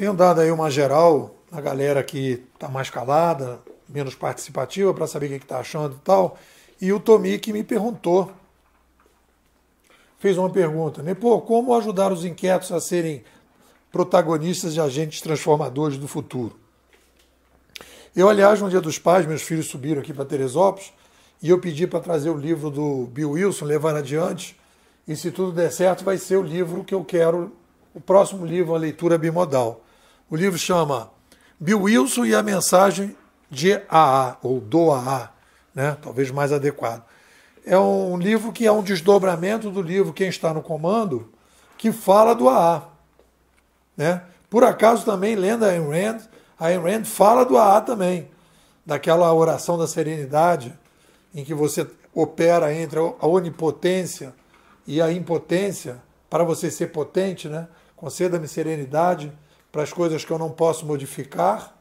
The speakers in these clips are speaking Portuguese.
Tenho dado aí uma geral na galera que está mais calada, menos participativa, para saber o que está achando e tal. E o Tomi que me perguntou, fez uma pergunta, né? Pô, como ajudar os inquietos a serem protagonistas de agentes transformadores do futuro? Eu, aliás, no Dia dos Pais, meus filhos subiram aqui para Teresópolis e eu pedi para trazer o livro do Bill Wilson, levar adiante. E se tudo der certo, vai ser o livro que eu quero, o próximo livro, a leitura bimodal. O livro chama Bill Wilson e a mensagem de AA, ou do AA, né? talvez mais adequado. É um livro que é um desdobramento do livro Quem Está no Comando, que fala do AA. Né? Por acaso também, lendo a Ayn Rand, a Ayn Rand fala do AA também, daquela oração da serenidade, em que você opera entre a onipotência e a impotência, para você ser potente, né? conceda-me serenidade para as coisas que eu não posso modificar,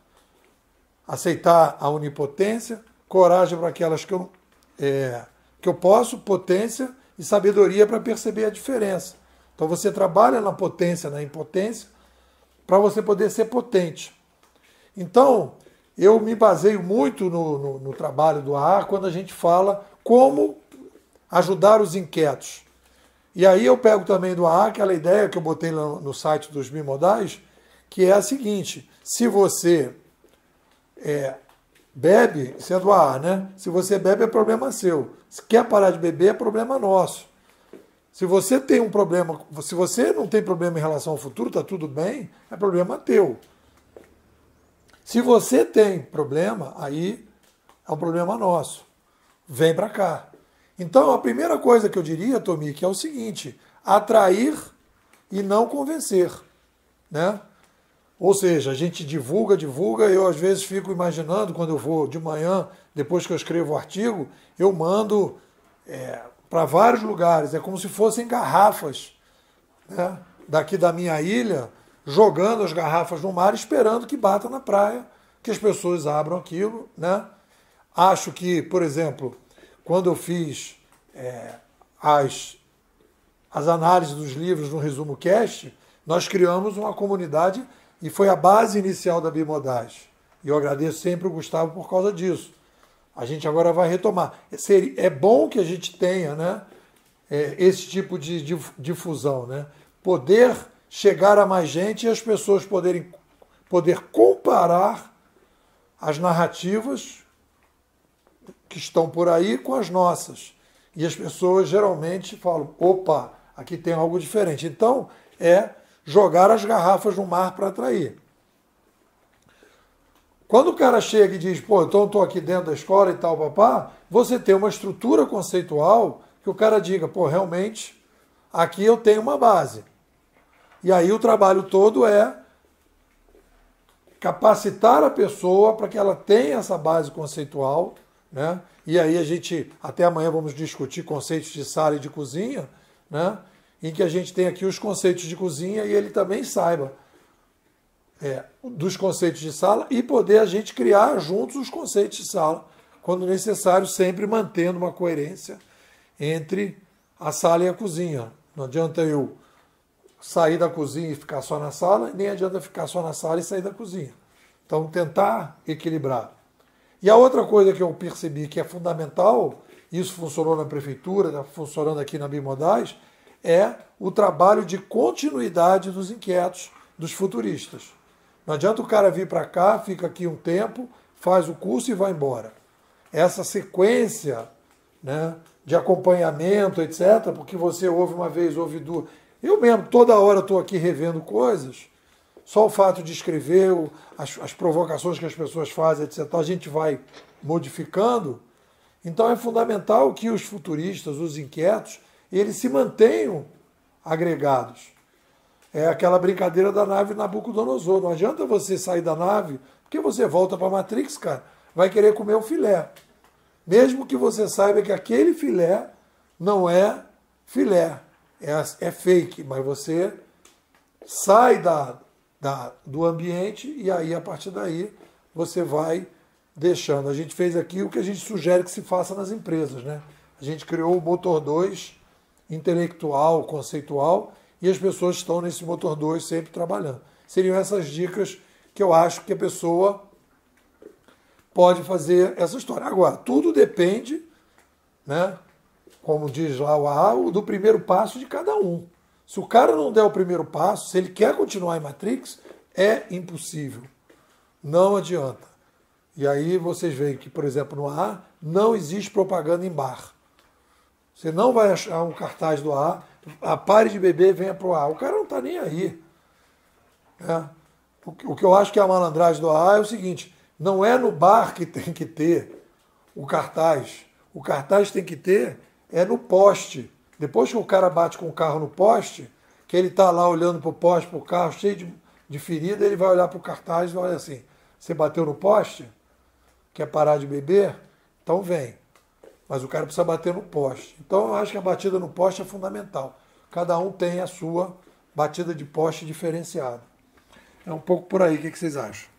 aceitar a onipotência, coragem para aquelas que eu, é, que eu posso, potência e sabedoria para perceber a diferença. Então você trabalha na potência, na impotência, para você poder ser potente. Então, eu me baseio muito no, no, no trabalho do Aar quando a gente fala como ajudar os inquietos. E aí eu pego também do Aar aquela ideia que eu botei no, no site dos bimodais, que é a seguinte: se você é, bebe, sendo é ar, né? Se você bebe, é problema seu. Se quer parar de beber, é problema nosso. Se você tem um problema, se você não tem problema em relação ao futuro, tá tudo bem, é problema teu. Se você tem problema, aí é um problema nosso. Vem para cá. Então, a primeira coisa que eu diria, Tomi, que é o seguinte: atrair e não convencer, né? Ou seja, a gente divulga, divulga, eu às vezes fico imaginando, quando eu vou de manhã, depois que eu escrevo o artigo, eu mando é, para vários lugares, é como se fossem garrafas né? daqui da minha ilha, jogando as garrafas no mar, esperando que bata na praia, que as pessoas abram aquilo. Né? Acho que, por exemplo, quando eu fiz é, as, as análises dos livros no Resumo Cast, nós criamos uma comunidade e foi a base inicial da Bimodage. E eu agradeço sempre o Gustavo por causa disso. A gente agora vai retomar. É, é bom que a gente tenha né, é, esse tipo de difusão, né? poder chegar a mais gente e as pessoas poderem poder comparar as narrativas que estão por aí com as nossas. E as pessoas geralmente falam: opa, aqui tem algo diferente. Então, é jogar as garrafas no mar para atrair. Quando o cara chega e diz, pô, então estou aqui dentro da escola e tal, papá, você tem uma estrutura conceitual que o cara diga, pô, realmente, aqui eu tenho uma base. E aí o trabalho todo é capacitar a pessoa para que ela tenha essa base conceitual, né? E aí a gente, até amanhã vamos discutir conceitos de sala e de cozinha, né? em que a gente tem aqui os conceitos de cozinha e ele também saiba é, dos conceitos de sala e poder a gente criar juntos os conceitos de sala, quando necessário, sempre mantendo uma coerência entre a sala e a cozinha. Não adianta eu sair da cozinha e ficar só na sala, nem adianta ficar só na sala e sair da cozinha. Então, tentar equilibrar. E a outra coisa que eu percebi que é fundamental, isso funcionou na prefeitura, tá funcionando aqui na Bimodais, é o trabalho de continuidade dos inquietos, dos futuristas. Não adianta o cara vir para cá, fica aqui um tempo, faz o curso e vai embora. Essa sequência né, de acompanhamento, etc., porque você ouve uma vez, ouve duas. Eu mesmo, toda hora estou aqui revendo coisas, só o fato de escrever, as, as provocações que as pessoas fazem, etc., a gente vai modificando. Então é fundamental que os futuristas, os inquietos, e eles se mantenham agregados. É aquela brincadeira da nave Nabucodonosor. Não adianta você sair da nave, porque você volta para a Matrix, cara, vai querer comer o filé. Mesmo que você saiba que aquele filé não é filé, é, é fake, mas você sai da, da, do ambiente e aí, a partir daí, você vai deixando. A gente fez aqui o que a gente sugere que se faça nas empresas, né? A gente criou o Motor 2 intelectual, conceitual, e as pessoas estão nesse motor 2 sempre trabalhando. Seriam essas dicas que eu acho que a pessoa pode fazer essa história. Agora, tudo depende, né, como diz lá o AAU, do primeiro passo de cada um. Se o cara não der o primeiro passo, se ele quer continuar em Matrix, é impossível. Não adianta. E aí vocês veem que, por exemplo, no AA não existe propaganda em bar. Você não vai achar um cartaz do AA, a pare de beber venha pro AA. O cara não está nem aí. É. O que eu acho que é a malandragem do AA é o seguinte: não é no bar que tem que ter o cartaz. O cartaz tem que ter é no poste. Depois que o cara bate com o carro no poste, que ele está lá olhando para o poste, para o carro, cheio de, de ferida, ele vai olhar para o cartaz e vai olhar assim: você bateu no poste? Quer parar de beber? Então vem mas o cara precisa bater no poste. Então eu acho que a batida no poste é fundamental. Cada um tem a sua batida de poste diferenciada. É um pouco por aí, o que vocês acham?